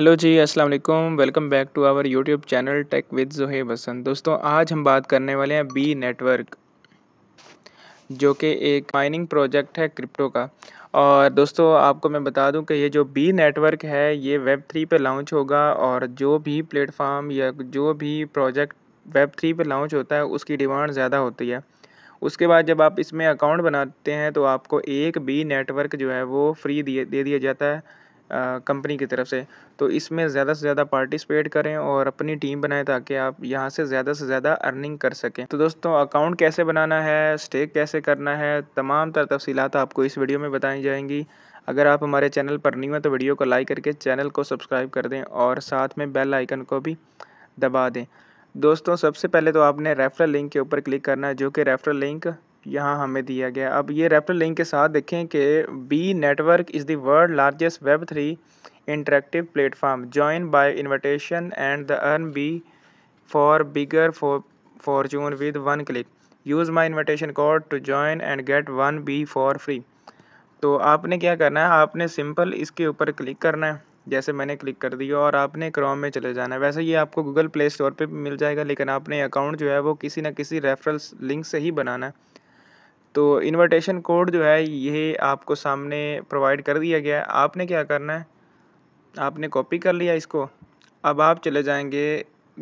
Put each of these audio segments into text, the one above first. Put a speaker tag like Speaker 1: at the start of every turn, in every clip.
Speaker 1: hello जी अस्सलाम वालेकुम welcome back to our YouTube channel tech with जोहे बसंत दोस्तों आज हम बात करने वाले हैं बी नेटवर्क जो कि एक माइनिंग प्रोजेक्ट है क्रिप्टो का और दोस्तों आपको मैं बता दूं कि ये जो बी नेटवर्क है ये वेब थ्री पे लॉन्च होगा और जो भी प्लेटफार्म या जो भी प्रोजेक्ट वेब थ्री पर लॉन्च होता है उसकी डिमांड ज़्यादा होती है उसके बाद जब आप इसमें अकाउंट बनाते हैं तो आपको एक बी नेटवर्क जो है वो फ्री दिए दे दिया जाता है कंपनी की तरफ से तो इसमें ज़्यादा से ज़्यादा पार्टिसिपेट करें और अपनी टीम बनाएं ताकि आप यहाँ से ज़्यादा से ज़्यादा अर्निंग कर सकें तो दोस्तों अकाउंट कैसे बनाना है स्टेक कैसे करना है तमाम तर तफसीत आपको इस वीडियो में बताई जाएंगी अगर आप हमारे चैनल पर नहीं हुए तो वीडियो को लाइक करके चैनल को सब्सक्राइब कर दें और साथ में बेल आइकन को भी दबा दें दोस्तों सबसे पहले तो आपने रेफरल लिंक के ऊपर क्लिक करना है जो कि रेफरल लिंक यहाँ हमें दिया गया अब ये रेफरल लिंक के साथ देखें कि Bee network is the world largest web three interactive platform join by invitation and the earn Bee for bigger fortune with one click use my invitation code to join and get one Bee for free तो आपने क्या करना है आपने simple इसके ऊपर click करना है जैसे मैंने क्लिक कर दिया और आपने क्रोम में चले जाना है वैसे ये आपको गूगल प्ले स्टोर पर मिल जाएगा लेकिन आपने अकाउंट जो है वो किसी ना किसी रेफरल्स लिंक से ही बनाना है तो इनविटेशन कोड जो है ये आपको सामने प्रोवाइड कर दिया गया है आपने क्या करना है आपने कॉपी कर लिया इसको अब आप चले जाएंगे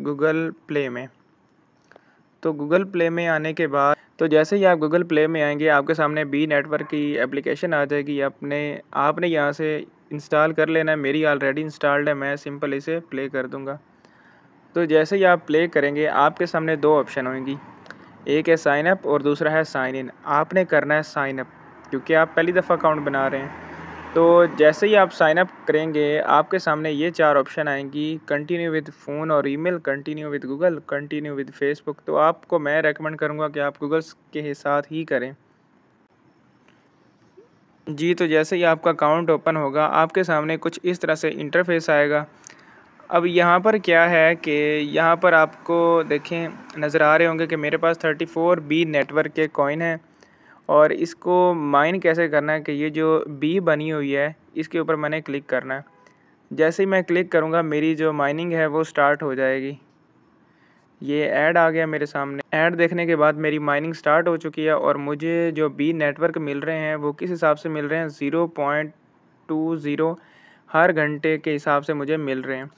Speaker 1: गूगल प्ले में तो गूगल प्ले में आने के बाद तो जैसे ही आप गूगल प्ले में आएंगे आपके सामने बी नेटवर्क की एप्लीकेशन आ जाएगी अपने आपने यहाँ से इंस्टॉल कर लेना है मेरी ऑलरेडी इंस्टॉल्ड है मैं सिंपल इसे प्ले कर दूँगा तो जैसे ही आप प्ले करेंगे आपके सामने दो ऑप्शन होंगी एक है साइन अप और दूसरा है साइन इन आपने करना है साइन अप क्योंकि आप पहली दफ़ा अकाउंट बना रहे हैं तो जैसे ही आप साइन अप करेंगे आपके सामने ये चार ऑप्शन आएंगी कंटिन्यू विद फ़ोन और email continue with Google continue with Facebook तो आपको मैं रेकमेंड करूँगा कि आप गूगल के साथ ही करें जी तो जैसे ही आपका अकाउंट ओपन होगा आपके सामने कुछ इस तरह से इंटरफेस आएगा अब यहाँ पर क्या है कि यहाँ पर आपको देखें नज़र आ रहे होंगे कि मेरे पास 34 बी नेटवर्क के कॉइन हैं और इसको माइन कैसे करना है कि ये जो बी बनी हुई है इसके ऊपर मैंने क्लिक करना है जैसे ही मैं क्लिक करूँगा मेरी जो माइनिंग है वो स्टार्ट हो जाएगी ये ऐड आ गया मेरे सामने ऐड देखने के बाद मेरी माइनिंग स्टार्ट हो चुकी है और मुझे जो बी नेटवर्क मिल रहे हैं वो किस हिसाब से मिल रहे हैं ज़ीरो पॉइंट टू ज़ीरो हर घंटे के हिसाब से मुझे मिल रहे हैं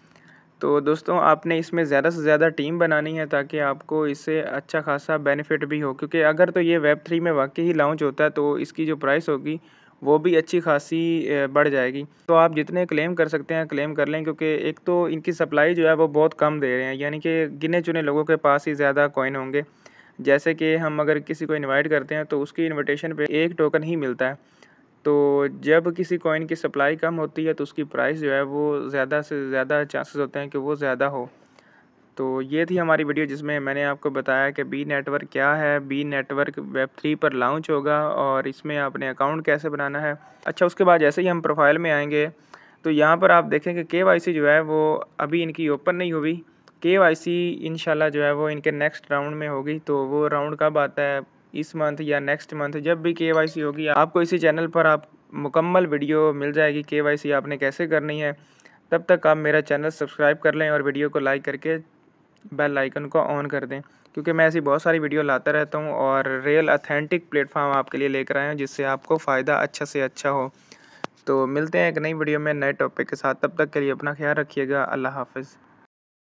Speaker 1: तो दोस्तों आपने इसमें ज़्यादा से ज़्यादा टीम बनानी है ताकि आपको इससे अच्छा खासा बेनिफिट भी हो क्योंकि अगर तो ये वेब थ्री में वाकई ही लॉन्च होता है तो इसकी जो प्राइस होगी वो भी अच्छी खासी बढ़ जाएगी तो आप जितने क्लेम कर सकते हैं क्लेम कर लें क्योंकि एक तो इनकी सप्लाई जो है वो बहुत कम दे रहे हैं यानी कि गिने चुने लोगों के पास ही ज़्यादा कॉइन होंगे जैसे कि हम अगर किसी को इनवाइट करते हैं तो उसकी इनविटेशन पे एक टोकन ही मिलता है तो जब किसी कॉइन की सप्लाई कम होती है तो उसकी प्राइस जो है वो ज़्यादा से ज़्यादा चांसेस होते हैं कि वो ज़्यादा हो तो ये थी हमारी वीडियो जिसमें मैंने आपको बताया कि बी नेटवर्क क्या है बी नेटवर्क वेब थ्री पर लॉन्च होगा और इसमें आपने अकाउंट कैसे बनाना है अच्छा उसके बाद जैसे ही हम प्रोफाइल में आएंगे तो यहाँ पर आप देखें कि के जो है वो अभी इनकी ओपन नहीं हुई के वाई सी जो है वो इनके नेक्स्ट राउंड में होगी तो वो राउंड कब आता है इस मंथ या नेक्स्ट मंथ जब भी के होगी आपको इसी चैनल पर आप मुकम्मल वीडियो मिल जाएगी के आपने कैसे करनी है तब तक आप मेरा चैनल सब्सक्राइब कर लें और वीडियो को लाइक करके बेल आइकन को ऑन कर दें क्योंकि मैं ऐसी बहुत सारी वीडियो लाता रहता हूँ और रियल अथेंटिक प्लेटफॉर्म आपके लिए लेकर आया हूं जिससे आपको फ़ायदा अच्छा से अच्छा हो तो मिलते हैं एक नई वीडियो में नए टॉपिक के साथ तब तक के लिए अपना ख्याल रखिएगा अल्लाह हाफिज़